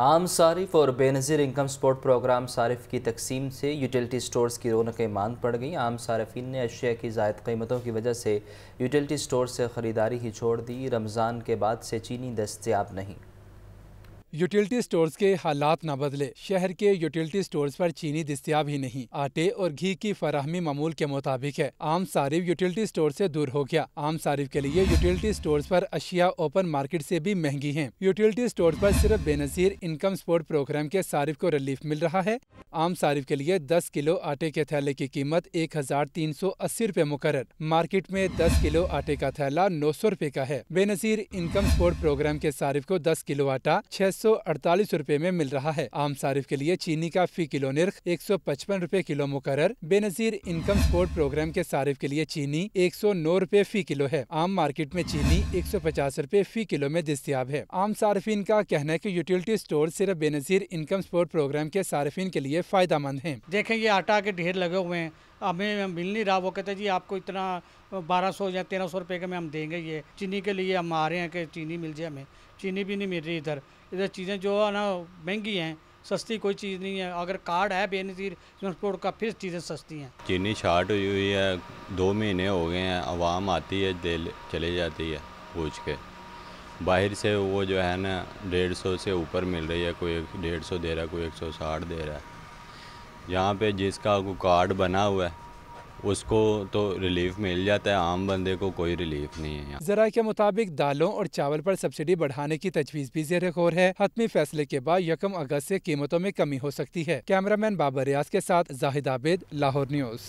आम सारिफ और बेनज़ीर इनकम सपोर्ट प्रोग्राम सारिफ की तकसीम से यूटिलिटी स्टोर्स की रौनकें मान पड़ गई आम सारफिन ने अशिया की जायद कीमतों की वजह से यूटिलिटी स्टोर से ख़रीदारी ही छोड़ दी रमज़ान के बाद से चीनी दस्तियाब नहीं यूटिलिटी स्टोर्स के हालात न बदले शहर के यूटिलिटी स्टोर्स पर चीनी दस्तियाब ही नहीं आटे और घी की फराहमी मामूल के मुताबिक है आम सारिफ यूटिलिटी स्टोर से दूर हो गया आम सारिफ के लिए यूटिलिटी स्टोर्स पर अशिया ओपन मार्केट से भी महंगी हैं। यूटिलिटी स्टोर पर सिर्फ बेनजीर इनकम स्पोर्ट प्रोग्राम के सारिफ को रिलीफ मिल रहा है आम सारिफ के लिए दस किलो आटे के थैले की कीमत एक हजार तीन सौ अस्सी रूपए मुकर मार्केट में दस किलो आटे का थैला नौ सौ रूपए का है बेनजीर इनकम स्पोर्ट प्रोग्राम के सारिफ को दस किलो आटा छह सौ अड़तालीस रूपए में मिल रहा है आम सारिफ के लिए चीनी का फी किलो निर्ख एक सौ पचपन रूपए किलो मुकर बेनजीर इनकम सपोर्ट प्रोग्राम के सारिफ के लिए चीनी एक सौ नौ रूपए फी किलो है आम मार्केट में चीनी एक सौ पचास रूपए फी किलो में दस्तियाब है आम सार्फिन का कहना है की यूटिलिटी स्टोर सिर्फ बेनजीर इनकम सपोर्ट प्रोग्राम के सार्फिन के लिए फायदा मंद है देखें ये आटा के ढेर लगे हुए हैं हमें मिल नहीं रहा वो कहते जी आपको इतना बारह सौ या तेरह सौ रुपये के में हम देंगे ये चीनी के लिए हम आ रहे हैं कि चीनी मिल जाए हमें चीनी भी नहीं मिल रही इधर इधर चीज़ें जो है ना महंगी हैं सस्ती कोई चीज़ नहीं है अगर कार्ड है बेनज़ीर ट्रांसपोर्ट का फिर चीज़ें सस्ती हैं चीनी शार्ट हुई हुई है दो महीने हो गए हैं आवाम आती है दे चली जाती है पूछ के बाहर से वो जो है ना डेढ़ सौ से ऊपर मिल रही है कोई डेढ़ सौ दे रहा है कोई एक सौ साठ दे रहा है यहाँ पे जिसका कार्ड बना हुआ है उसको तो रिलीफ मिल जाता है आम बंदे को कोई रिलीफ नहीं है जरा के मुताबिक दालों और चावल पर सब्सिडी बढ़ाने की तजवीज़ भी जेर गौर है हतमी फैसले के बाद यकम अगस्त से कीमतों में कमी हो सकती है कैमरामैन बाबर रियाज के साथ जाहिद आबेद लाहौर न्यूज़